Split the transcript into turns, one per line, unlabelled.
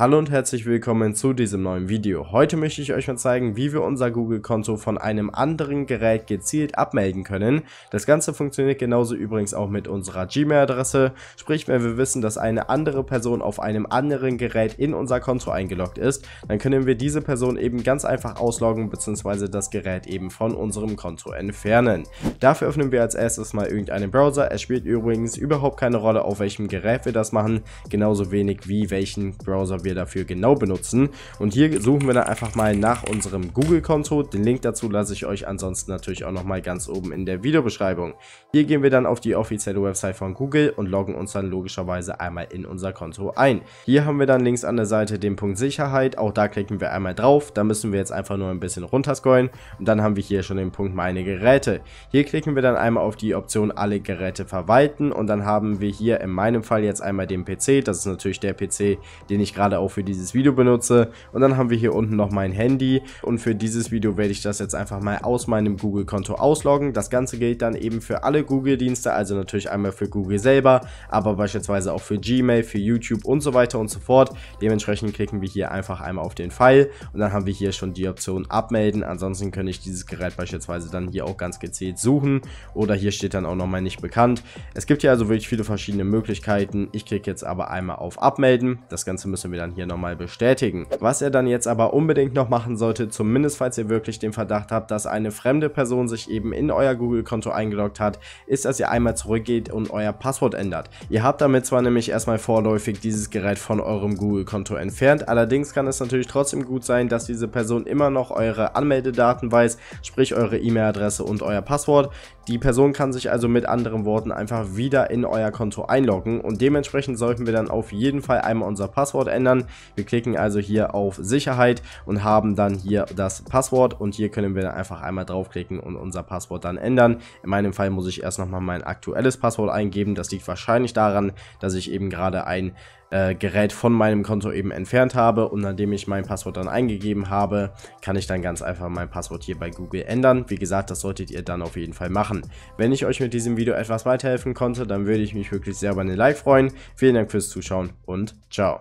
Hallo und herzlich willkommen zu diesem neuen Video. Heute möchte ich euch mal zeigen, wie wir unser Google-Konto von einem anderen Gerät gezielt abmelden können. Das Ganze funktioniert genauso übrigens auch mit unserer Gmail-Adresse, sprich wenn wir wissen, dass eine andere Person auf einem anderen Gerät in unser Konto eingeloggt ist, dann können wir diese Person eben ganz einfach ausloggen bzw. das Gerät eben von unserem Konto entfernen. Dafür öffnen wir als erstes mal irgendeinen Browser. Es spielt übrigens überhaupt keine Rolle, auf welchem Gerät wir das machen, genauso wenig wie welchen Browser wir wir dafür genau benutzen. Und hier suchen wir dann einfach mal nach unserem Google-Konto. Den Link dazu lasse ich euch ansonsten natürlich auch nochmal ganz oben in der Videobeschreibung. Hier gehen wir dann auf die offizielle Website von Google und loggen uns dann logischerweise einmal in unser Konto ein. Hier haben wir dann links an der Seite den Punkt Sicherheit. Auch da klicken wir einmal drauf. Da müssen wir jetzt einfach nur ein bisschen runterscrollen. Und dann haben wir hier schon den Punkt Meine Geräte. Hier klicken wir dann einmal auf die Option Alle Geräte verwalten. Und dann haben wir hier in meinem Fall jetzt einmal den PC. Das ist natürlich der PC, den ich gerade auch für dieses Video benutze. Und dann haben wir hier unten noch mein Handy und für dieses Video werde ich das jetzt einfach mal aus meinem Google-Konto ausloggen. Das Ganze gilt dann eben für alle Google-Dienste, also natürlich einmal für Google selber, aber beispielsweise auch für Gmail, für YouTube und so weiter und so fort. Dementsprechend klicken wir hier einfach einmal auf den Pfeil und dann haben wir hier schon die Option abmelden. Ansonsten könnte ich dieses Gerät beispielsweise dann hier auch ganz gezielt suchen oder hier steht dann auch nochmal nicht bekannt. Es gibt hier also wirklich viele verschiedene Möglichkeiten. Ich klicke jetzt aber einmal auf abmelden. Das Ganze müssen wir dann hier nochmal bestätigen. Was er dann jetzt aber unbedingt noch machen sollte, zumindest falls ihr wirklich den Verdacht habt, dass eine fremde Person sich eben in euer Google-Konto eingeloggt hat, ist, dass ihr einmal zurückgeht und euer Passwort ändert. Ihr habt damit zwar nämlich erstmal vorläufig dieses Gerät von eurem Google-Konto entfernt, allerdings kann es natürlich trotzdem gut sein, dass diese Person immer noch eure Anmeldedaten weiß, sprich eure E-Mail-Adresse und euer Passwort. Die Person kann sich also mit anderen Worten einfach wieder in euer Konto einloggen und dementsprechend sollten wir dann auf jeden Fall einmal unser Passwort ändern ändern. Wir klicken also hier auf Sicherheit und haben dann hier das Passwort und hier können wir dann einfach einmal draufklicken und unser Passwort dann ändern. In meinem Fall muss ich erst nochmal mein aktuelles Passwort eingeben. Das liegt wahrscheinlich daran, dass ich eben gerade ein äh, Gerät von meinem Konto eben entfernt habe und nachdem ich mein Passwort dann eingegeben habe, kann ich dann ganz einfach mein Passwort hier bei Google ändern. Wie gesagt, das solltet ihr dann auf jeden Fall machen. Wenn ich euch mit diesem Video etwas weiterhelfen konnte, dann würde ich mich wirklich sehr über eine Like freuen. Vielen Dank fürs Zuschauen und ciao.